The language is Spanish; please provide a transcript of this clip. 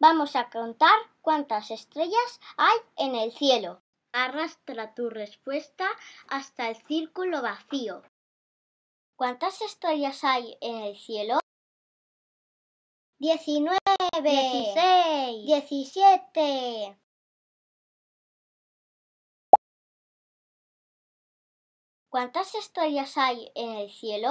Vamos a contar cuántas estrellas hay en el cielo. Arrastra tu respuesta hasta el círculo vacío. ¿Cuántas estrellas hay en el cielo? 19, 16, 17. ¿Cuántas estrellas hay en el cielo?